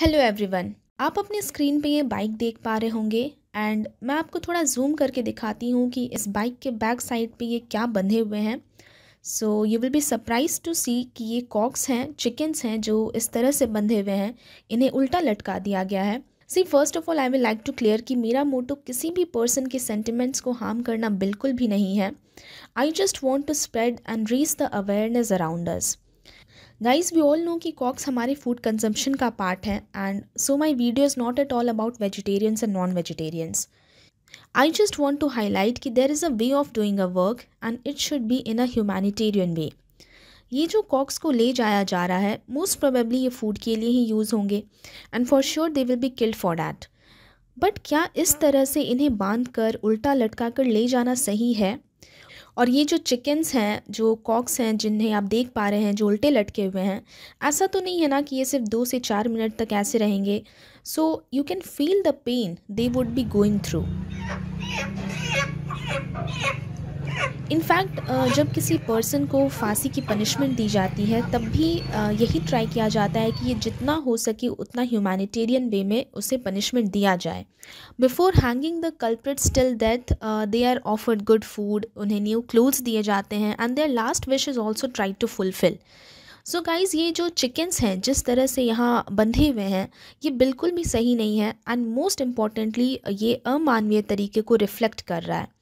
hello everyone आप अपने screen पे ये बाइक देख पा रहे होंगे एंड मैं आपको थोड़ा जूम करके दिखाती हूँ कि इस बाइक के बैक साइड पे ये क्या बंधे हुए हैं so you will be surprise to see कि ये कॉक्स हैं चिकन्स हैं जो इस तरह से बंधे हुए हैं इन्हें उल्टा लटका दिया गया है see first of all I will like to clear कि मेरा मोटो किसी भी पर्सन के सेंटिमेंट्स को हार्म करना बिल्कुल भी नहीं है I just want to spread and reach the awareness around us guys we all know कि कॉक्स हमारे फूड कंजम्पशन का पार्ट है and so my video is not at all about vegetarians and non vegetarians I just want to highlight कि there is a way of doing a work and it should be in a humanitarian way ये जो COX को ले जाया जा रहा है most probably ये फूड के लिए ही यूज़ होंगे and for sure they will be killed for that but क्या इस तरह से इन्हें बांध कर उल्टा लटका कर ले जाना सही है और ये जो चिकन्स हैं जो कॉक्स हैं जिन्हें आप देख पा रहे हैं जो उल्टे लटके हुए हैं ऐसा तो नहीं है ना कि ये सिर्फ दो से चार मिनट तक ऐसे रहेंगे so you can feel the pain they would be going through in fact uh, जब किसी पर्सन को फांसी की पनिशमेंट दी जाती है तब भी uh, यही ट्राई किया जाता है कि ये जितना हो सके उतना ह्यूमैनिटेरियन वे में उसे पनिशमेंट दिया जाए before hanging the culprit still death they are offered good food उन्हें न्यू क्लोथ्स दिए जाते हैं and their last wish is also try to fulfil so so guys ये जो चिकन्स हैं जिस तरह से यहाँ बंधे हुए हैं ये बिल्कुल भी सही नहीं है एंड मोस्ट इम्पॉर्टेंटली ये अमानवीय तरीके को रिफ्लेक्ट कर रहा है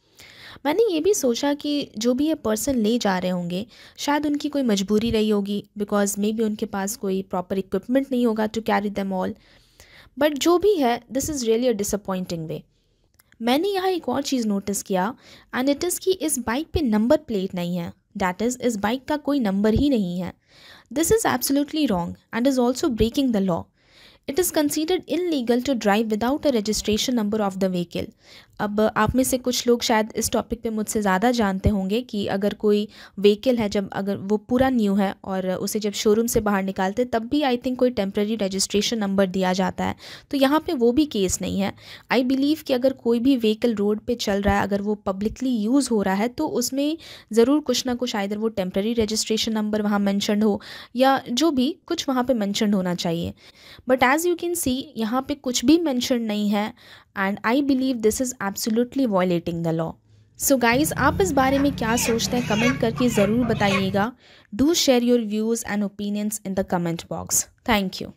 मैंने ये भी सोचा कि जो भी ये पर्सन ले जा रहे होंगे शायद उनकी कोई मजबूरी रही होगी बिकॉज मे बी उनके पास कोई प्रॉपर इक्विपमेंट नहीं होगा to carry them all but जो भी है this is really a disappointing way मैंने यहाँ एक और चीज़ नोटिस किया एंड इट इज़ कि इस बाइक पे नंबर प्लेट नहीं है डैट इज़ इस बाइक का कोई नंबर ही नहीं है this is absolutely wrong and is also breaking the law is considered illegal to drive without a registration number of the vehicle अब आप में से कुछ लोग शायद इस टॉपिक पे मुझसे ज़्यादा जानते होंगे कि अगर कोई व्हीकल है जब अगर वो पूरा न्यू है और उसे जब शोरूम से बाहर निकालते तब भी आई थिंक कोई टेम्प्रेरी रजिस्ट्रेशन नंबर दिया जाता है तो यहाँ पे वो भी केस नहीं है आई बिलीव कि अगर कोई भी व्हीकल रोड पे चल रहा है अगर वो पब्लिकली यूज़ हो रहा है तो उसमें ज़रूर कुछ ना कुछ आइधर वो टेम्प्रेरी रजिस्ट्रेशन नंबर वहाँ मैंशनड हो या जो भी कुछ वहाँ पर मैंशनड होना चाहिए but as you can see यहाँ पर कुछ भी मैंशन नहीं है and I believe this is absolutely violating the law so guys आप इस बारे में क्या सोचते हैं कमेंट करके ज़रूर बताइएगा do share your views and opinions in the comment box thank you